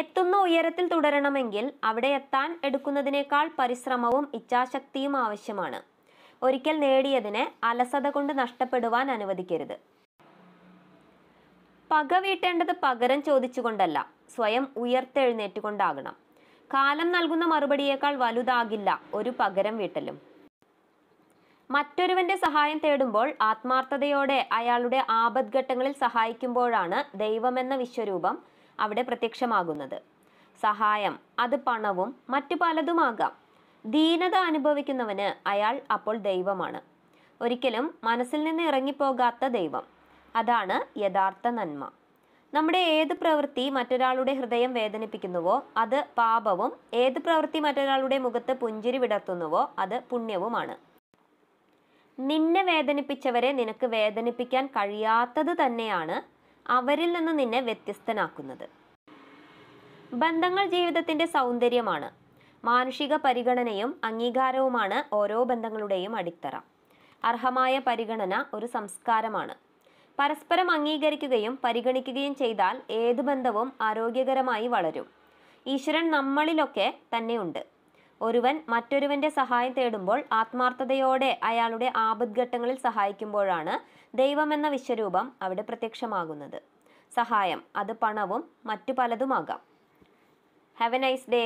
എത്തുന്ന ഉയരത്തിൽ തുടരണമെങ്കിൽ അവിടെ എത്താൻ എടുക്കുന്നതിനേക്കാൾ പരിശ്രമവും ഇച്ഛാശക്തിയും ആവശ്യമാണ് ഒരിക്കൽ നേടിയതിനെ അലസത കൊണ്ട് നഷ്ടപ്പെടുവാൻ അനുവദിക്കരുത് പക വീട്ടേണ്ടത് പകരം ചോദിച്ചുകൊണ്ടല്ല സ്വയം ഉയർത്തെഴുന്നേറ്റുകൊണ്ടാകണം കാലം നൽകുന്ന മറുപടിയേക്കാൾ വലുതാകില്ല ഒരു പകരം വീട്ടലും മറ്റൊരുവന്റെ സഹായം തേടുമ്പോൾ ആത്മാർത്ഥതയോടെ അയാളുടെ ആപദ്ഘട്ടങ്ങളിൽ സഹായിക്കുമ്പോഴാണ് ദൈവമെന്ന വിശ്വരൂപം അവിടെ പ്രത്യക്ഷമാകുന്നത് സഹായം അത് പണവും മറ്റു പലതുമാകാം ദീനത അനുഭവിക്കുന്നവന് അയാൾ അപ്പോൾ ദൈവമാണ് ഒരിക്കലും മനസ്സിൽ നിന്ന് ഇറങ്ങിപ്പോകാത്ത ദൈവം അതാണ് യഥാർത്ഥ നന്മ നമ്മുടെ ഏത് പ്രവൃത്തി മറ്റൊരാളുടെ ഹൃദയം വേദനിപ്പിക്കുന്നുവോ അത് പാപവും ഏത് പ്രവൃത്തി മറ്റൊരാളുടെ മുഖത്ത് പുഞ്ചിരി വിടർത്തുന്നുവോ അത് പുണ്യവുമാണ് നിന്നെ വേദനിപ്പിച്ചവരെ നിനക്ക് വേദനിപ്പിക്കാൻ കഴിയാത്തത് തന്നെയാണ് അവരിൽ നിന്ന് നിന്നെ വ്യത്യസ്തനാക്കുന്നത് ബന്ധങ്ങൾ ജീവിതത്തിൻ്റെ സൗന്ദര്യമാണ് മാനുഷിക പരിഗണനയും അംഗീകാരവുമാണ് ഓരോ ബന്ധങ്ങളുടെയും അടിത്തറ അർഹമായ പരിഗണന ഒരു സംസ്കാരമാണ് പരസ്പരം അംഗീകരിക്കുകയും പരിഗണിക്കുകയും ചെയ്താൽ ഏത് ബന്ധവും ആരോഗ്യകരമായി വളരും ഈശ്വരൻ നമ്മളിലൊക്കെ തന്നെയുണ്ട് ഒരുവൻ മറ്റൊരുവന്റെ സഹായം തേടുമ്പോൾ ആത്മാർത്ഥതയോടെ അയാളുടെ ആപദ്ഘട്ടങ്ങളിൽ സഹായിക്കുമ്പോഴാണ് ദൈവമെന്ന വിശ്വരൂപം അവിടെ പ്രത്യക്ഷമാകുന്നത് സഹായം അത് പണവും മറ്റു പലതുമാകാം ഹാവ് എ നൈസ് ഡേ